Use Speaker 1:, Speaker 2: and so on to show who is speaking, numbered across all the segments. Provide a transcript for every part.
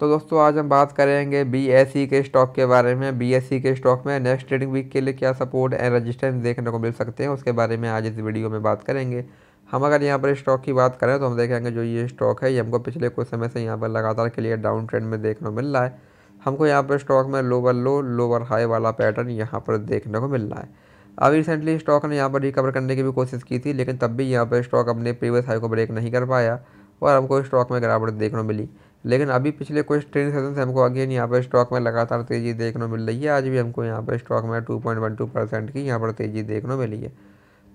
Speaker 1: तो दोस्तों आज हम बात करेंगे बी e के स्टॉक के बारे में बी e के स्टॉक में नेक्स्ट ट्रेडिंग वीक के लिए क्या सपोर्ट एंड रजिस्टेंस देखने को मिल सकते हैं उसके बारे में आज इस वीडियो में बात करेंगे हम अगर यहाँ पर स्टॉक की बात करें तो हम देखेंगे जो ये स्टॉक है ये हमको पिछले कुछ समय से यहाँ पर लगातार क्लियर डाउन ट्रेंड में देखने को मिल रहा है हमको यहाँ पर स्टॉक में लोअर लो लोअर हाई वाला पैटर्न यहाँ पर देखने को मिल रहा है अभी रिसेंटली स्टॉक ने यहाँ पर रिकवर करने की भी कोशिश की थी लेकिन तब भी यहाँ पर स्टॉक अपने प्रीवियस हाई को ब्रेक नहीं कर पाया और हमको स्टॉक में गिरावट देखने को मिली लेकिन अभी पिछले कुछ ट्रेन सेशन से हमको अगेन यहाँ पर स्टॉक में लगातार तेज़ी देखने मिल रही है आज भी हमको यहाँ पर स्टॉक में two point one two percent की यहाँ पर तेज़ी देखने मिली है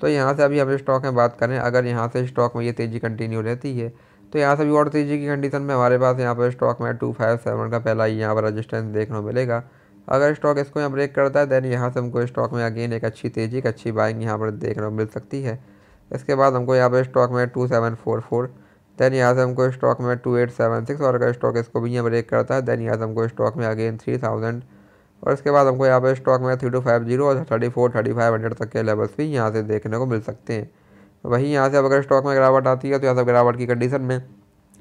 Speaker 1: तो यहाँ से अभी हम स्टॉक में बात करें अगर यहाँ से स्टॉक में ये तेज़ी कंटिन्यू रहती है तो यहाँ से भी और तेज़ी की कंडीशन में हमारे पास यहाँ पर स्टॉक में टू फाइव सेवन का पहला ही यहाँ पर रजिस्टेंस देखने मिलेगा अगर स्टॉक इसको यहाँ ब्रेक करता है देन यहाँ से हमको स्टॉक में अगेन एक अच्छी तेज़ी एक अच्छी बाइंग यहाँ पर देखने को मिल सकती है इसके बाद हमको यहाँ पर स्टॉक में two seven four four then यहाँ से हमको स्टॉक में टू एट सेवन सिक्स और अगर स्टॉक इसको भी यहाँ ब्रेक करता है देन यहाँ से हमको स्टॉक में अगेन थ्री थाउजेंड और इसके बाद हमको यहाँ पे स्टॉक में थ्री टू फाइव जीरो और thirty four thirty five hundred तक के लेवल्स भी यहाँ से देखने को मिल सकते हैं तो वहीं यहाँ से अब अगर स्टॉक में गिरावट आती है तो यहाँ से गिरावट की कंडीशन में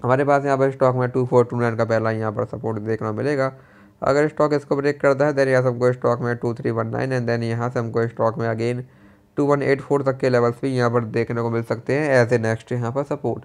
Speaker 1: हमारे पास यहाँ पर स्टॉक में टू फोर टू नाइन का पहला यहाँ पर सपोर्ट देखना मिलेगा अगर स्टॉक इसको ब्रेक करता है देन यहाँ से हमको स्टॉक में two three one nine and then यहाँ से हमको स्टॉक में again two one eight four तक के लेवल्स भी यहाँ पर देखने को मिल सकते हैं एज ए नेक्स्ट यहाँ पर सपोर्ट